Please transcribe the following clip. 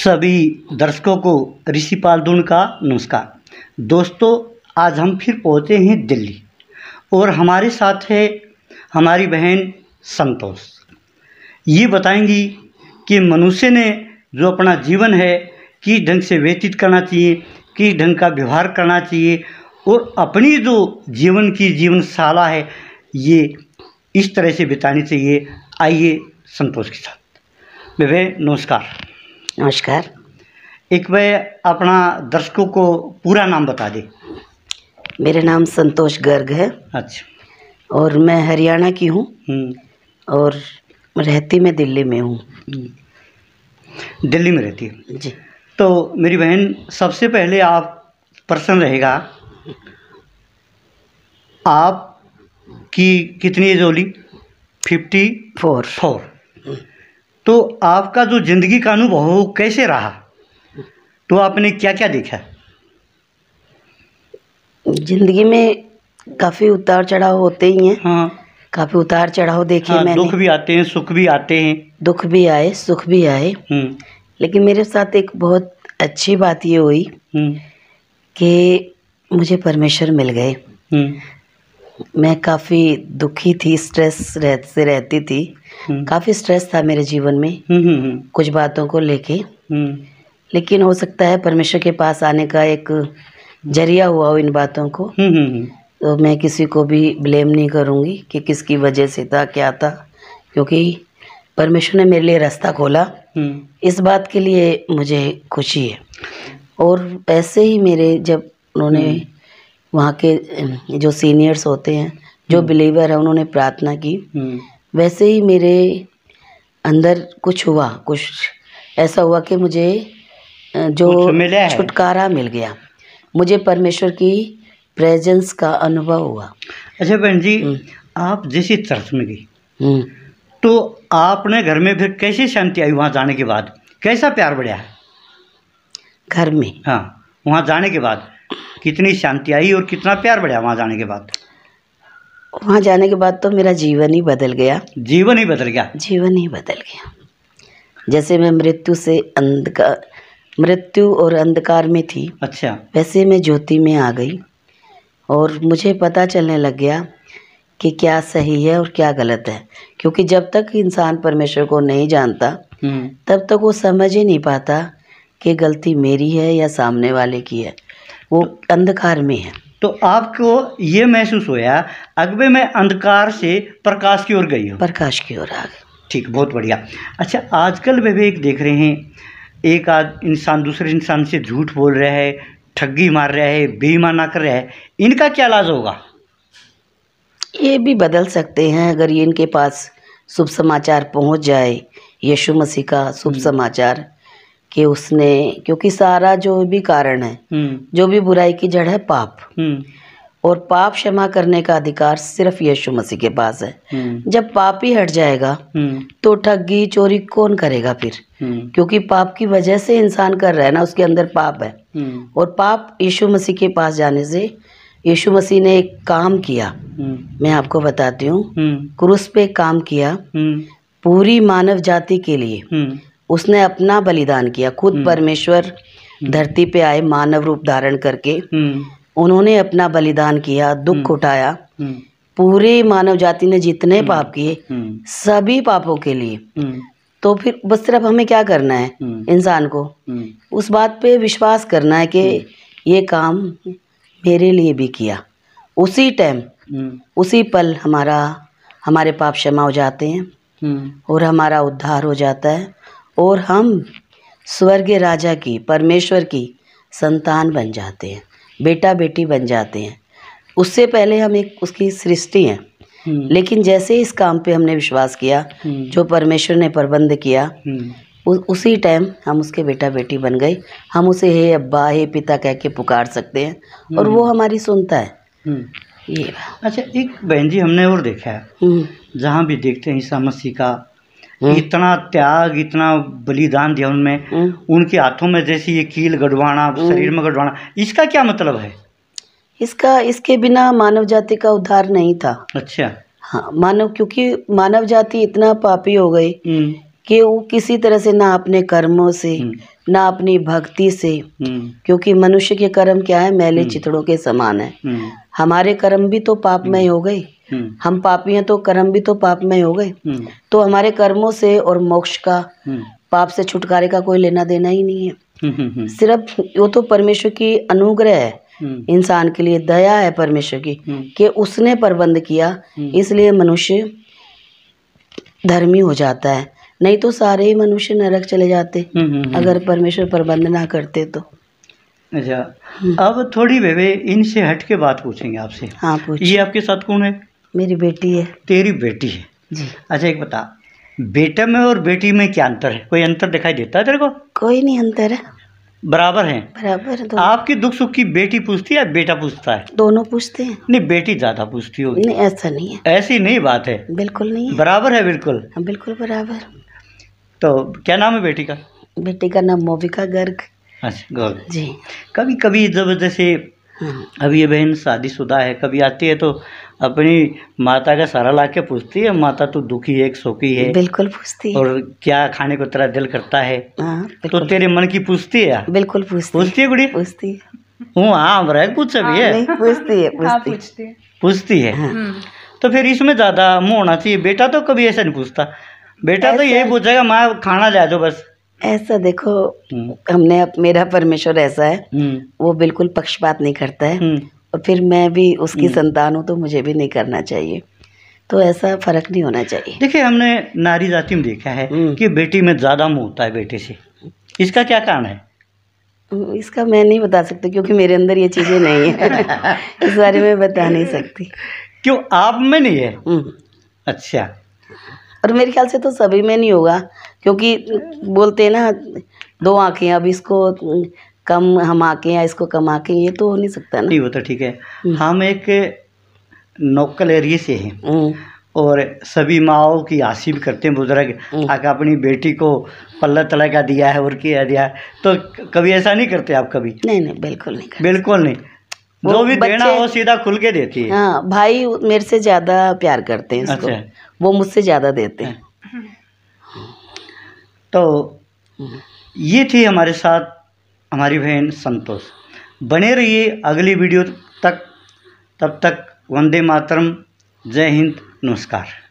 सभी दर्शकों को ऋषि पालदून का नमस्कार दोस्तों आज हम फिर पहुँचे हैं दिल्ली और हमारे साथ है हमारी बहन संतोष ये बताएंगी कि मनुष्य ने जो अपना जीवन है किस ढंग से व्यतीत करना चाहिए किस ढंग का व्यवहार करना चाहिए और अपनी जो जीवन की जीवनशाला है ये इस तरह से बितानी चाहिए आइए संतोष के साथ वे नमस्कार नमस्कार एक बार अपना दर्शकों को पूरा नाम बता दें मेरा नाम संतोष गर्ग है अच्छा और मैं हरियाणा की हूँ हम्म। और रहती मैं दिल्ली में हूँ हम्म। दिल्ली में रहती है जी तो मेरी बहन सबसे पहले आप प्रसन्न रहेगा आप की कितनी एज होली फिफ्टी फोर फोर तो आपका जो ज़िंदगी का अनुभव वो कैसे रहा तो आपने क्या क्या देखा ज़िंदगी में काफ़ी उतार चढ़ाव होते ही हैं हाँ काफ़ी उतार चढ़ाव देखे हाँ, मैंने दुख भी आते हैं सुख भी आते हैं दुख भी आए सुख भी आए हम्म। लेकिन मेरे साथ एक बहुत अच्छी बात ये हुई हम्म। कि मुझे परमेश्वर मिल गए हम्म। मैं काफ़ी दुखी थी स्ट्रेस रह से रहती थी हम्म। काफ़ी स्ट्रेस था मेरे जीवन में हम्म, हम्म, कुछ बातों को लेके लेकिन हो सकता है परमेश्वर के पास आने का एक जरिया हुआ हो इन बातों को तो मैं किसी को भी ब्लेम नहीं करूँगी कि किसकी वजह से था क्या था क्योंकि परमेश्वर ने मेरे लिए रास्ता खोला इस बात के लिए मुझे खुशी है और ऐसे ही मेरे जब उन्होंने वहाँ के जो सीनियर्स होते हैं जो बिलीवर हम्म। है उन्होंने प्रार्थना की हम्म। वैसे ही मेरे अंदर कुछ हुआ कुछ ऐसा हुआ कि मुझे जो छुटकारा मिल गया मुझे परमेश्वर की प्रेजेंस का अनुभव हुआ अच्छा बहन जी हम्म। आप जिस चर्च में गई तो आपने घर में फिर कैसी शांति आई वहाँ जाने के बाद कैसा प्यार बढ़िया घर में हाँ वहाँ जाने के बाद कितनी शांति आई और कितना प्यार बढ़ा वहाँ जाने के बाद वहाँ जाने के बाद तो मेरा जीवन ही बदल गया जीवन ही बदल गया जीवन ही बदल गया जैसे मैं मृत्यु से अंधकार मृत्यु और अंधकार में थी अच्छा वैसे मैं ज्योति में आ गई और मुझे पता चलने लग गया कि क्या सही है और क्या गलत है क्योंकि जब तक इंसान परमेश्वर को नहीं जानता हम्म। तब तक वो समझ ही नहीं पाता कि गलती मेरी है या सामने वाले की है वो अंधकार में है तो आपको ये महसूस होया अगबे में अंधकार से प्रकाश की ओर गई हो प्रकाश की ओर आ गई ठीक बहुत बढ़िया अच्छा आजकल विवेक देख रहे हैं एक आद इंसान दूसरे इंसान से झूठ बोल रहा है ठगी मार रहा है बेईमाना कर रहा है इनका क्या इलाज होगा ये भी बदल सकते हैं अगर ये इनके पास शुभ समाचार पहुंच जाए यीशु मसीह का शुभ समाचार कि उसने क्योंकि सारा जो भी कारण है हम्म। जो भी बुराई की जड़ है पाप हम्म। और पाप क्षमा करने का अधिकार सिर्फ यीशु मसीह के पास है हम्म। जब पाप ही हट जाएगा तो ठगी चोरी कौन करेगा फिर क्योंकि पाप की वजह से इंसान कर रहा है ना उसके अंदर पाप है और पाप यीशु मसीह के पास जाने से यीशु मसीह ने एक काम किया मैं आपको बताती हूँ क्रूस पे काम किया पूरी मानव जाति के लिए उसने अपना बलिदान किया खुद हम्म। परमेश्वर हम्म। धरती पे आए मानव रूप धारण करके हम्म। उन्होंने अपना बलिदान किया दुख उठाया पूरी मानव जाति ने जितने पाप किए सभी पापों के लिए तो फिर बस सिर्फ हमें क्या करना है इंसान को उस बात पे विश्वास करना है कि ये काम मेरे लिए भी किया उसी टाइम उसी पल हमारा हमारे पाप क्षमा हो जाते हैं और हमारा उद्धार हो जाता है और हम स्वर्गीय राजा की परमेश्वर की संतान बन जाते हैं बेटा बेटी बन जाते हैं उससे पहले हम एक उसकी सृष्टि हैं हम्म। लेकिन जैसे इस काम पे हमने विश्वास किया हम्म। जो परमेश्वर ने प्रबंध किया हम्म। उ, उसी टाइम हम उसके बेटा बेटी बन गए हम उसे हे अब्बा हे पिता कह के पुकार सकते हैं और वो हमारी सुनता है ये अच्छा एक बहन जी हमने और देखा है जहाँ भी देखते हैं ईसा मसीह का हम्म। इतना त्याग इतना बलिदान दिया उनमें हम्म। उनके हाथों में जैसे ये कील गढ़वाना हम्म। शरीर में गड़वाना इसका क्या मतलब है इसका इसके बिना मानव जाति का उद्धार नहीं था अच्छा हाँ मानव क्योंकि मानव जाति इतना पापी हो गई कि वो किसी तरह से ना अपने कर्मों से ना अपनी भक्ति से क्योंकि मनुष्य के कर्म क्या है मैले चितड़ों के समान है हमारे कर्म भी तो पापमय हो गए हम्म। हम पापी हैं तो कर्म भी तो पाप में हो गए हम्म। तो हमारे कर्मों से और मोक्ष का हम्म। पाप से छुटकारे का कोई लेना देना ही नहीं है सिर्फ वो तो परमेश्वर की अनुग्रह है इंसान के लिए दया है परमेश्वर की कि उसने प्रबंध किया इसलिए मनुष्य धर्मी हो जाता है नहीं तो सारे ही मनुष्य नरक चले जाते अगर परमेश्वर प्रबंध ना करते तो अच्छा अब थोड़ी वे इनसे हट के बात पूछेंगे आपसे हाँ ये आपके साथ कौन है मेरी बेटी है तेरी बेटी है जी अच्छा एक बता बेटे में और बेटी में क्या अंतर है कोई अंतर दिखाई देता है तेरे को कोई नहीं अंतर है बराबर है बराबर है आपकी दुख सुख की बेटी पूछती है बेटा पूछता है दोनों पूछते हैं नहीं बेटी ज्यादा पूछती होगी नहीं ऐसा नहीं है ऐसी नहीं बात है बिल्कुल नहीं है बराबर है बिल्कुल हाँ, बिल्कुल बराबर तो क्या नाम है बेटी का बेटी का नाम मोविका गर्ग अच्छा गर्ग जी कभी कभी जब जैसे हाँ। अब ये बहन शादीशुदा है कभी आती है तो अपनी माता का सारा ला के पूछती है माता तू दुखी है शोकी है बिल्कुल पूछती है और क्या खाने को तेरा दिल करता है आ, हाँ, तो तेरे मन की पूछती है बिल्कुल पूछती पूछती है गुड़ी हाँ, पूछती है हाँ पूछ है पूछती है पूछती है पूछती है हम्म। तो फिर इसमें ज्यादा मुँह होना चाहिए बेटा तो कभी ऐसा नहीं पूछता बेटा तो यही पूछेगा माँ खाना ला दो बस ऐसा देखो हम्म। हमने अब मेरा परमेश्वर ऐसा है हम्म। वो बिल्कुल पक्षपात नहीं करता है हम्म। और फिर मैं भी उसकी संतान हूँ तो मुझे भी नहीं करना चाहिए तो ऐसा फर्क नहीं होना चाहिए देखिए हमने नारी जाति में देखा है कि बेटी में ज़्यादा मुँह होता है बेटे से इसका क्या कारण है इसका मैं नहीं बता सकती क्योंकि मेरे अंदर ये चीज़ें नहीं है इस बारे में बता नहीं सकती क्यों आप में नहीं है अच्छा और मेरे ख्याल से तो सभी में नहीं होगा क्योंकि बोलते हैं ना दो आँखें अब इसको कम हम आँखें या इसको कम आँखें ये तो हो नहीं सकता ना नहीं वो तो ठीक है हम्म। हम एक नोकल एरिए से हैं हम्म। और सभी माओ की आशी भी करते हैं बुजुर्ग हम्म। आके अपनी बेटी को पल्ला तला का दिया है और किया दिया है तो कभी ऐसा नहीं करते आप कभी नहीं नहीं बिल्कुल नहीं बिल्कुल नहीं जो भी देना वो सीधा खुल के देती है हाँ भाई मेरे से ज़्यादा प्यार करते हैं इसको। अच्छा वो मुझसे ज़्यादा देते हैं तो ये थी हमारे साथ हमारी बहन संतोष बने रहिए अगली वीडियो तक तब तक वंदे मातरम जय हिंद नमस्कार